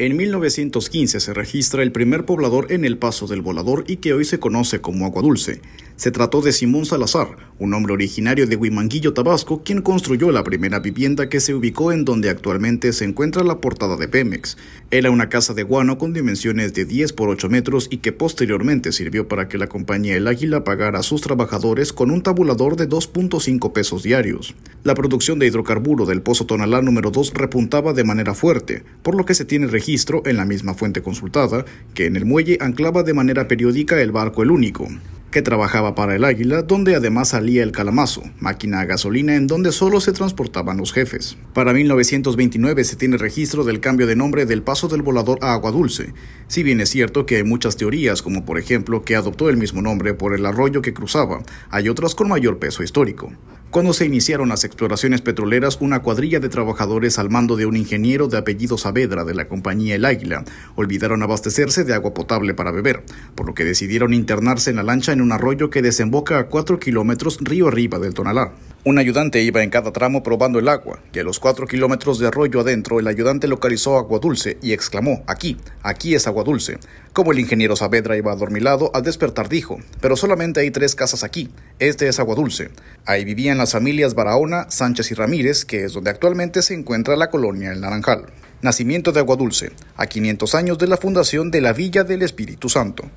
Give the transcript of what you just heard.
En 1915 se registra el primer poblador en el Paso del Volador y que hoy se conoce como Agua Dulce. Se trató de Simón Salazar, un hombre originario de Huimanguillo, Tabasco, quien construyó la primera vivienda que se ubicó en donde actualmente se encuentra la portada de Pemex. Era una casa de guano con dimensiones de 10 por 8 metros y que posteriormente sirvió para que la compañía El Águila pagara a sus trabajadores con un tabulador de 2.5 pesos diarios. La producción de hidrocarburo del pozo Tonalá número 2 repuntaba de manera fuerte, por lo que se tiene registro en la misma fuente consultada que en el muelle anclaba de manera periódica el barco El Único que trabajaba para el Águila, donde además salía el Calamazo, máquina a gasolina en donde solo se transportaban los jefes. Para 1929 se tiene registro del cambio de nombre del Paso del Volador a Agua Dulce, si bien es cierto que hay muchas teorías, como por ejemplo que adoptó el mismo nombre por el arroyo que cruzaba, hay otras con mayor peso histórico. Cuando se iniciaron las exploraciones petroleras, una cuadrilla de trabajadores al mando de un ingeniero de apellido Saavedra de la compañía El Águila olvidaron abastecerse de agua potable para beber, por lo que decidieron internarse en la lancha en un arroyo que desemboca a 4 kilómetros río arriba del Tonalá. Un ayudante iba en cada tramo probando el agua, y a los cuatro kilómetros de arroyo adentro el ayudante localizó agua dulce y exclamó, aquí, aquí es agua dulce. Como el ingeniero Saavedra iba adormilado, al despertar dijo, pero solamente hay tres casas aquí, este es agua dulce. Ahí vivían las familias Barahona, Sánchez y Ramírez, que es donde actualmente se encuentra la colonia El Naranjal. Nacimiento de Agua Dulce, a 500 años de la fundación de la Villa del Espíritu Santo.